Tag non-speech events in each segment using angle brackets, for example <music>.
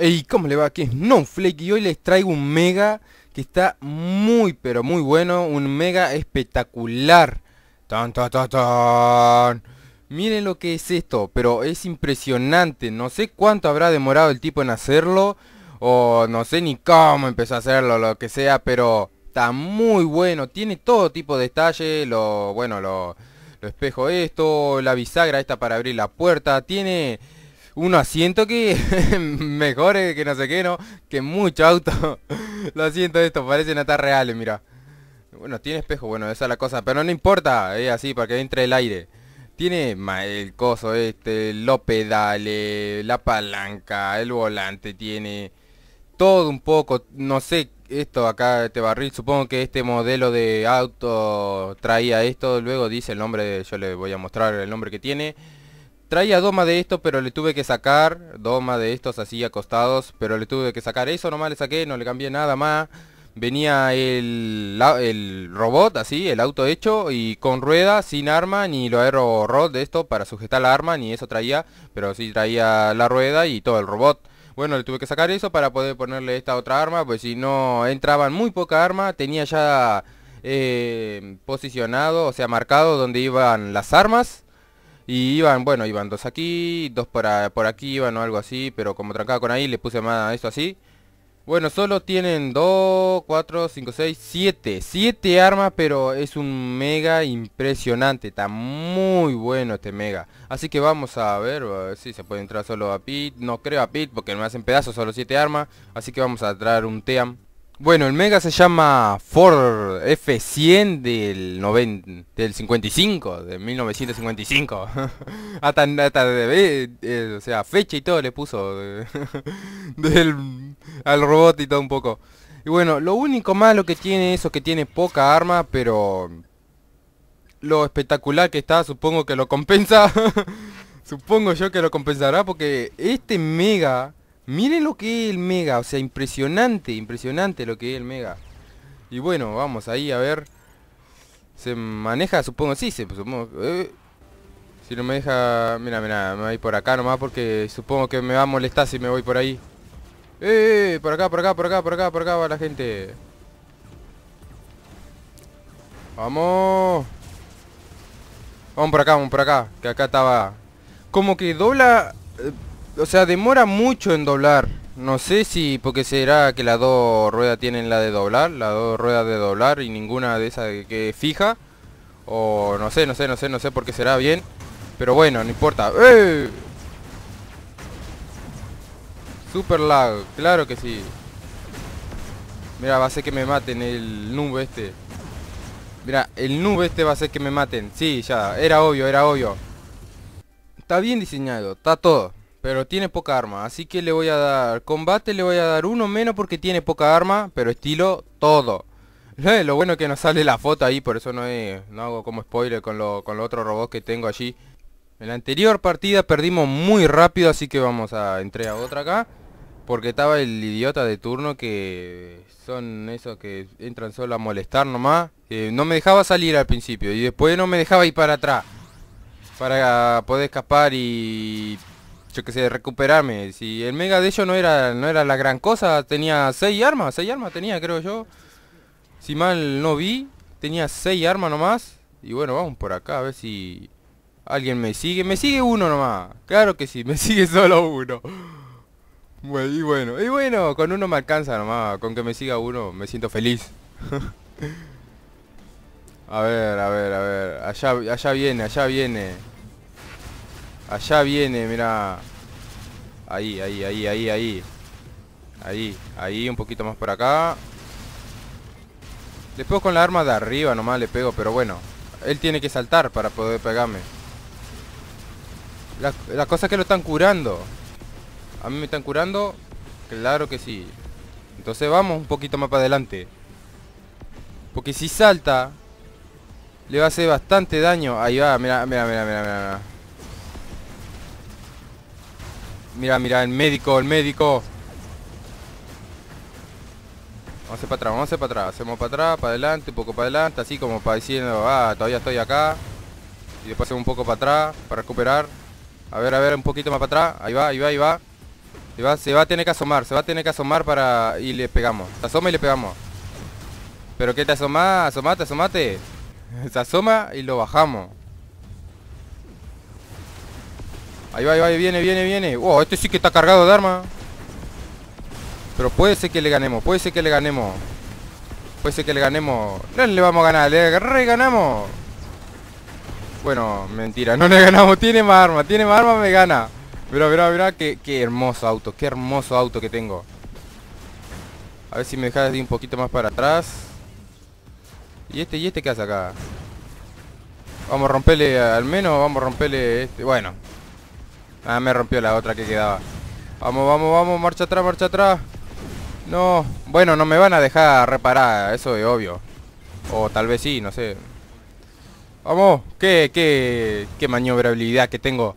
Hey, ¿cómo le va? Aquí es Nonflake y hoy les traigo un mega que está muy pero muy bueno, un mega espectacular. Tan tan tan tan. Miren lo que es esto, pero es impresionante. No sé cuánto habrá demorado el tipo en hacerlo o no sé ni cómo empezó a hacerlo, lo que sea, pero está muy bueno. Tiene todo tipo de detalle, lo bueno, lo lo espejo esto, la bisagra esta para abrir la puerta, tiene un asiento que <laughs> mejor eh, que no sé qué, ¿no? Que mucho auto. <laughs> Lo siento esto, parecen estar reales, mira. Bueno, tiene espejo, bueno, esa es la cosa. Pero no importa, es así, para que entre el aire. Tiene el coso este, los pedales, la palanca, el volante, tiene todo un poco. No sé, esto acá, este barril, supongo que este modelo de auto traía esto. Luego dice el nombre, yo le voy a mostrar el nombre que tiene. Traía doma de esto, pero le tuve que sacar doma de estos así acostados, pero le tuve que sacar eso, nomás le saqué, no le cambié nada más. Venía el, el robot así, el auto hecho y con rueda, sin arma, ni lo aero rod de esto para sujetar la arma, ni eso traía, pero sí traía la rueda y todo el robot. Bueno, le tuve que sacar eso para poder ponerle esta otra arma, pues si no entraban muy poca arma, tenía ya eh, posicionado, o sea, marcado donde iban las armas y iban, bueno, iban dos aquí, dos para, por aquí iban o algo así, pero como trancaba con ahí le puse más a esto así. Bueno, solo tienen 2, 4, 5, 6, 7. 7 armas, pero es un mega impresionante. Está muy bueno este mega. Así que vamos a ver, si se puede entrar solo a Pit. No creo a Pit porque me hacen pedazos solo siete armas. Así que vamos a traer un Team. Bueno, el Mega se llama Ford F100 del, del 55, de 1955. <laughs> hasta, de, eh, eh, o sea, fecha y todo le puso eh, <laughs> al robot y todo un poco. Y bueno, lo único malo que tiene eso que tiene poca arma, pero lo espectacular que está, supongo que lo compensa. <laughs> supongo yo que lo compensará porque este Mega Miren lo que es el Mega, o sea, impresionante, impresionante lo que es el Mega. Y bueno, vamos ahí a ver. Se maneja, supongo, sí, se supongo. Eh. Si no me deja... Mira, mira, me voy por acá nomás porque supongo que me va a molestar si me voy por ahí. Eh, eh, ¡Eh! por acá, por acá, por acá, por acá, por acá va la gente. ¡Vamos! Vamos por acá, vamos por acá. Que acá estaba... Como que dobla o sea, demora mucho en doblar. No sé si porque será que las dos ruedas tienen la de doblar, las dos ruedas de doblar y ninguna de esas que fija. O no sé, no sé, no sé, no sé por qué será bien. Pero bueno, no importa. ¡Eh! Super lag, claro que sí. Mira, va a ser que me maten el nube este. Mira, el nube este va a ser que me maten. Sí, ya, era obvio, era obvio. Está bien diseñado, está todo. Pero tiene poca arma, así que le voy a dar... Combate le voy a dar uno menos porque tiene poca arma, pero estilo todo. <laughs> lo bueno es que nos sale la foto ahí, por eso no, no hago como spoiler con lo, con otro robot que tengo allí. En la anterior partida perdimos muy rápido, así que vamos a entrar a otra acá. Porque estaba el idiota de turno que son esos que entran solo a molestar nomás. no me dejaba salir al principio y después no me dejaba ir para atrás. Para poder escapar y yo que sé, recuperarme. Si el mega de ellos no era, no era la gran cosa, tenía seis armas, seis armas tenía creo yo. Si mal no vi, tenía seis armas nomás. Y bueno, vamos por acá a ver si alguien me sigue. Me sigue uno nomás. Claro que sí, <laughs> me sigue solo uno. y bueno, y bueno, con uno me alcanza nomás. Con que me siga uno me siento feliz. <laughs> a ver, a ver, a ver. Allá, allá viene, allá viene. Allá viene, mira. Ahí, ahí, ahí, ahí, ahí. Ahí, ahí, un poquito más por acá. Después con la arma de arriba nomás, le pego, pero bueno. Él tiene que saltar para poder pegarme. La, la cosa que lo están curando. ¿A mí me están curando? Claro que sí. Entonces vamos un poquito más para adelante. Porque si salta, le va a hacer bastante daño. Ahí va, mira, mira, mira, mira, mira. Mira, mira, el médico, el médico. Vamos a para atrás, vamos para atrás. Hacemos para atrás, para adelante, un poco para adelante, así como para diciendo, ah, todavía estoy acá. Y después hacemos un poco para atrás, para recuperar. A ver, a ver, un poquito más para atrás. Ahí va, ahí va, ahí va. Se va, se va a tener que asomar, se va a tener que asomar para... Y le pegamos. Se asoma y le pegamos. Pero que te asoma, asomate, asomate. <laughs> Se asoma y lo bajamos. Ahí va, ahí va, viene, viene, viene. Wow, este sí que está cargado de arma. Pero puede ser que le ganemos, puede ser que le ganemos. Puede ser que le ganemos. No le vamos a ganar, le reganamos. Bueno, mentira, no le ganamos. Tiene más arma, tiene más arma, me gana. pero mirá, mirá, qué, qué hermoso auto, qué hermoso auto que tengo. A ver si me dejas de ir un poquito más para atrás. ¿Y este, y este qué hace acá? Vamos a romperle al menos, vamos a romperle este. Bueno, Ah, me rompió la otra que quedaba. Vamos, vamos, vamos, marcha atrás, marcha atrás. No, bueno, no me van a dejar reparar, eso es obvio. O tal vez sí, no sé. Vamos, qué, qué, qué maniobrabilidad que tengo.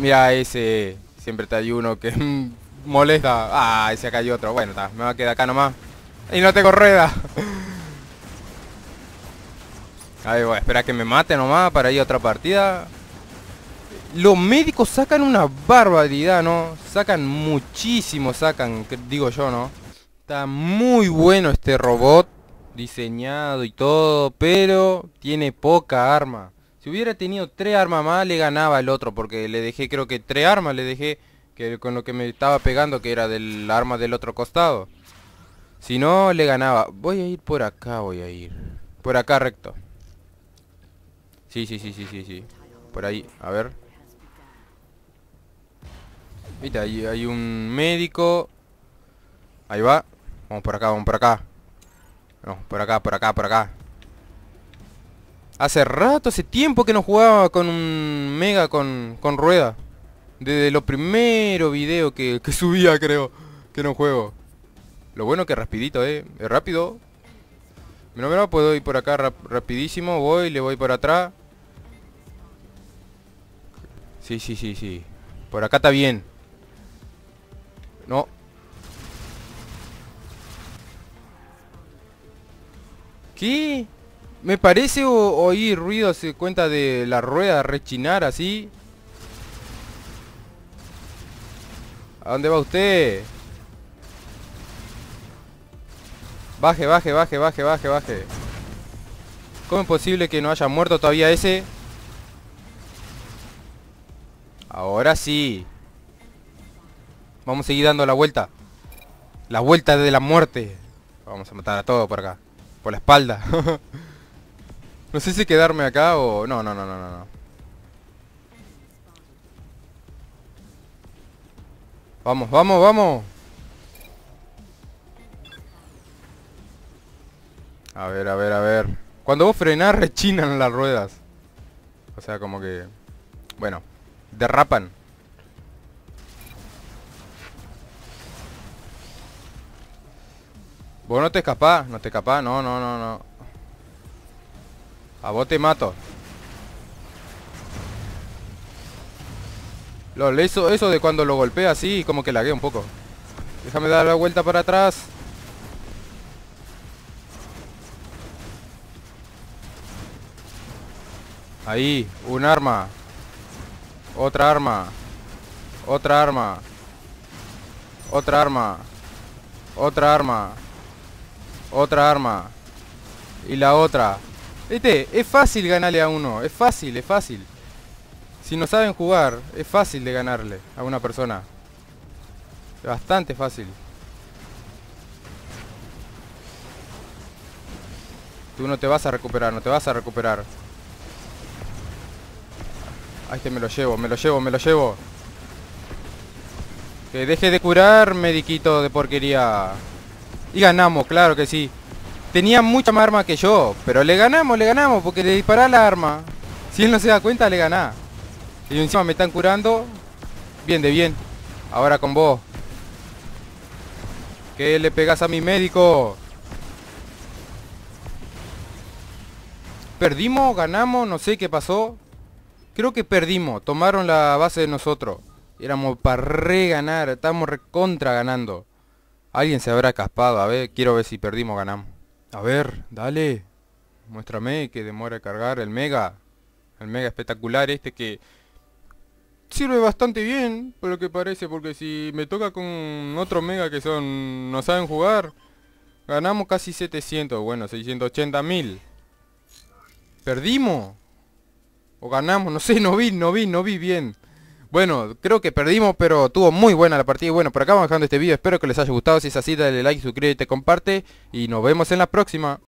Mira ese, siempre te hay uno que <laughs> molesta. Ah, ese acá hay otro. Bueno, me va a quedar acá nomás. Y no tengo rueda. <laughs> Ahí voy a que me mate nomás para ir a otra partida. Los médicos sacan una barbaridad, ¿no? Sacan muchísimo, sacan, digo yo, ¿no? Está muy bueno este robot, diseñado y todo, pero tiene poca arma. Si hubiera tenido tres armas más, le ganaba el otro, porque le dejé, creo que tres armas le dejé, que con lo que me estaba pegando, que era del arma del otro costado. Si no, le ganaba. Voy a ir por acá, voy a ir. Por acá recto. Sí, sí, sí, sí, sí, sí. Por ahí, a ver. Viste, ahí hay un médico. Ahí va. Vamos por acá, vamos por acá. No, por acá, por acá, por acá. Hace rato, hace tiempo que no jugaba con un mega con, con rueda. Desde lo primero video que, subía, creo, que no juego. Lo bueno que es rapidito, eh. Es rápido. Menos puedo ir por acá rapidísimo. Voy, le voy por atrás. Sí, sí, sí, sí. Por acá está bien. No. ¿Qué? Me parece oír ruido, se cuenta de la rueda rechinar así. ¿A dónde va usted? Baje, baje, baje, baje, baje, baje. ¿Cómo es posible que no haya muerto todavía ese? Ahora sí. Vamos a seguir dando la vuelta. La vuelta de la muerte. Vamos a matar a todo por acá. Por la espalda. <laughs> no sé si quedarme acá o... No, no, no, no, no. Vamos, vamos, vamos. A ver, a ver, a ver. Cuando vos frenás rechinan las ruedas. O sea, como que... Bueno, derrapan. Vos no te escapás, no te escapás, no, no, no, no. A vos te mato. Lol, eso, eso de cuando lo golpea así, como que lagué un poco. Déjame dar la vuelta para atrás. Ahí, un arma. Otra arma. Otra arma. Otra arma. Otra arma. Otra arma. Y la otra. Este, es fácil ganarle a uno. Es fácil, es fácil. Si no saben jugar, es fácil de ganarle a una persona. Bastante fácil. Tú no te vas a recuperar, no te vas a recuperar. A este me lo llevo, me lo llevo, me lo llevo. Que deje de curar, mediquito de porquería. Y ganamos, claro que sí. Tenía mucha más arma que yo, pero le ganamos, le ganamos, porque le dispará la arma. Si él no se da cuenta, le gana Y encima me están curando. Bien, de bien. Ahora con vos. Que le pegas a mi médico? Perdimos, ganamos, no sé qué pasó. Creo que perdimos, tomaron la base de nosotros. Éramos para re estamos estábamos recontra ganando. Alguien se habrá caspado, a ver, quiero ver si perdimos o ganamos. A ver, dale. Muéstrame que demora cargar el mega. El mega espectacular este que sirve bastante bien, por lo que parece, porque si me toca con otro mega que son no saben jugar, ganamos casi 700, bueno, 680 mil. ¿Perdimos? ¿O ganamos? No sé, no vi, no vi, no vi bien. Bueno, creo que perdimos, pero tuvo muy buena la partida. bueno, por acá vamos dejando este video. Espero que les haya gustado. Si es así, dale like, suscríbete, comparte. Y nos vemos en la próxima.